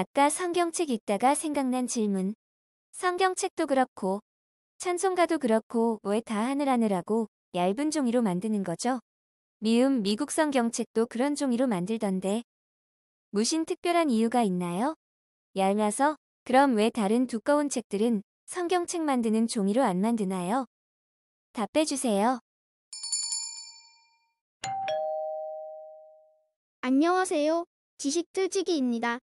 아까 성경책 읽다가 생각난 질문. 성경책도 그렇고 찬송가도 그렇고 왜 다 하늘하늘하고 얇은 종이로 만드는 거죠? 미음 미국 성경책도 그런 종이로 만들던데. 무슨 특별한 이유가 있나요? 얇아서? 그럼 왜 다른 두꺼운 책들은 성경책 만드는 종이로 안 만드나요? 답해주세요. 안녕하세요. 지식틀지기입니다.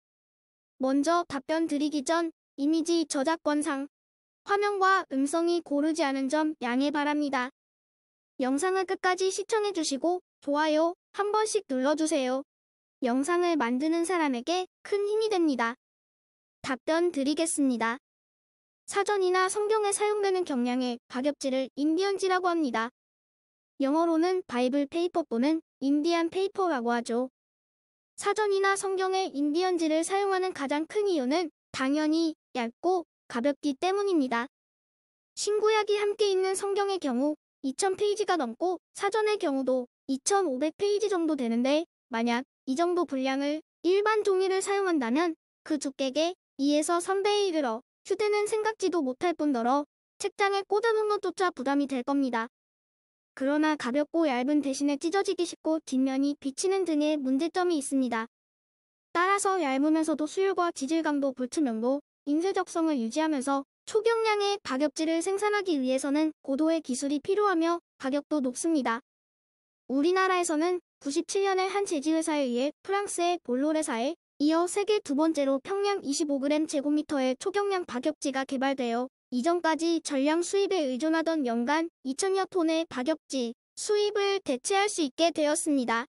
먼저 답변 드리기 전 이미지 저작권상 화면과 음성이 고르지 않은 점 양해 바랍니다. 영상을 끝까지 시청해주시고 좋아요 한 번씩 눌러주세요. 영상을 만드는 사람에게 큰 힘이 됩니다. 답변 드리겠습니다. 사전이나 성경에 사용되는 경량의 가격지를 인디언지라고 합니다. 영어로는 바이블 페이퍼 또는 인디안 페이퍼라고 하죠. 사전이나 성경의 인디언지를 사용하는 가장 큰 이유는 당연히 얇고 가볍기 때문입니다. 신구약이 함께 있는 성경의 경우 2000페이지가 넘고 사전의 경우도 2500페이지 정도 되는데 만약 이 정도 분량을 일반 종이를 사용한다면 그 두께게 2에서 3배에 이르러 휴대는 생각지도 못할 뿐더러 책장에 꽂아놓는 것조차 부담이 될 겁니다. 그러나 가볍고 얇은 대신에 찢어지기 쉽고 뒷면이 비치는 등의 문제점이 있습니다. 따라서 얇으면서도 수율과 지질감도 불투명도 인쇄적성을 유지하면서 초경량의 박엽지를 생산하기 위해서는 고도의 기술이 필요하며 가격도 높습니다. 우리나라에서는 97년에 한 제지회사에 의해 프랑스의 볼로레사에 이어 세계 두 번째로 평량 25g 제곱미터의 초경량 박엽지가 개발되어 이전까지 전량 수입에 의존하던 연간 2천여 톤의 박역지 수입을 대체할 수 있게 되었습니다.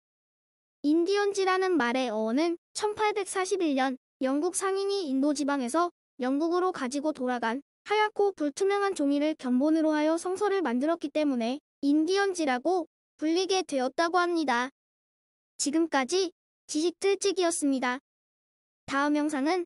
인디언지라는 말의 어원은 1841년 영국 상인이 인도 지방에서 영국으로 가지고 돌아간 하얗고 불투명한 종이를 견본으로 하여 성서를 만들었기 때문에 인디언지라고 불리게 되었다고 합니다. 지금까지 지식틀찍이었습니다. 다음 영상은